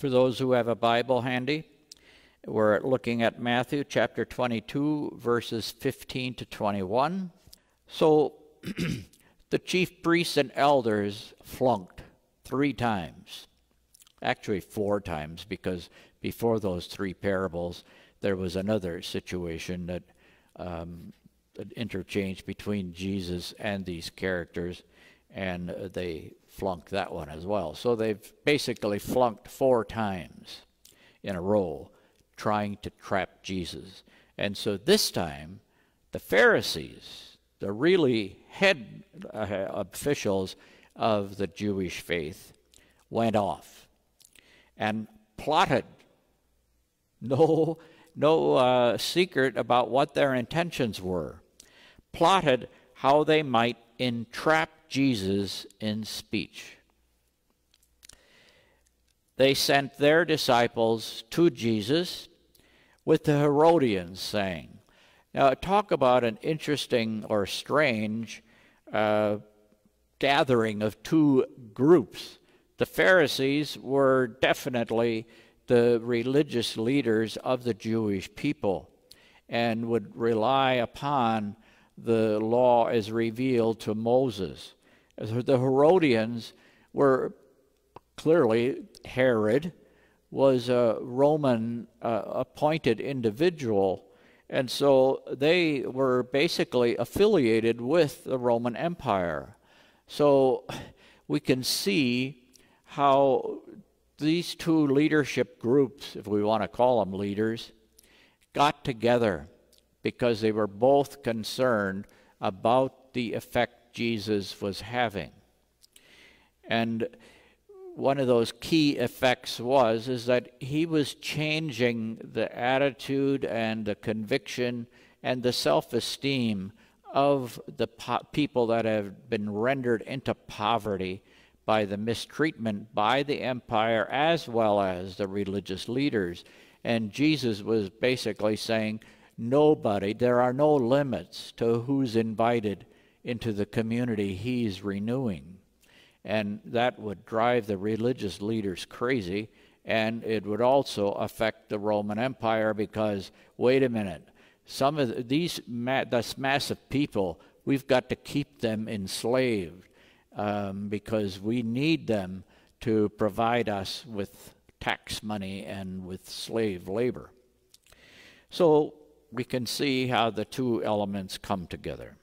For those who have a Bible handy, we're looking at Matthew chapter 22, verses 15 to 21. So the chief priests and elders flunked three times, actually, four times, because before those three parables, there was another situation that um, between Jesus and these characters and they flunked that one as well. So they've basically flunked four times in a row trying to trap Jesus. And so this time, the Pharisees, the really head uh, officials of the Jewish faith, went off and plotted. No, no uh, secret about what their intentions were. Plotted how they might entrap Jesus in speech. They sent their disciples to Jesus with the Herodians, saying, Now, talk about an interesting or strange uh, gathering of two groups. The Pharisees were definitely the religious leaders of the Jewish people and would rely upon the law as revealed to Moses. The Herodians were clearly Herod was a Roman uh, appointed individual, and so they were basically affiliated with the Roman Empire. So we can see how these two leadership groups, if we want to call them leaders, got together because they were both concerned about the effect Jesus was having. And one of those key effects was is that he was changing the attitude and the conviction and the self-esteem of the people that have been rendered into poverty by the mistreatment by the empire as well as the religious leaders. And Jesus was basically saying, nobody, there are no limits to who's invited into the community he's renewing. And that would drive the religious leaders crazy, and it would also affect the Roman Empire because, wait a minute, some of these this mass of people, we've got to keep them enslaved um, because we need them to provide us with tax money and with slave labor. So we can see how the two elements come together.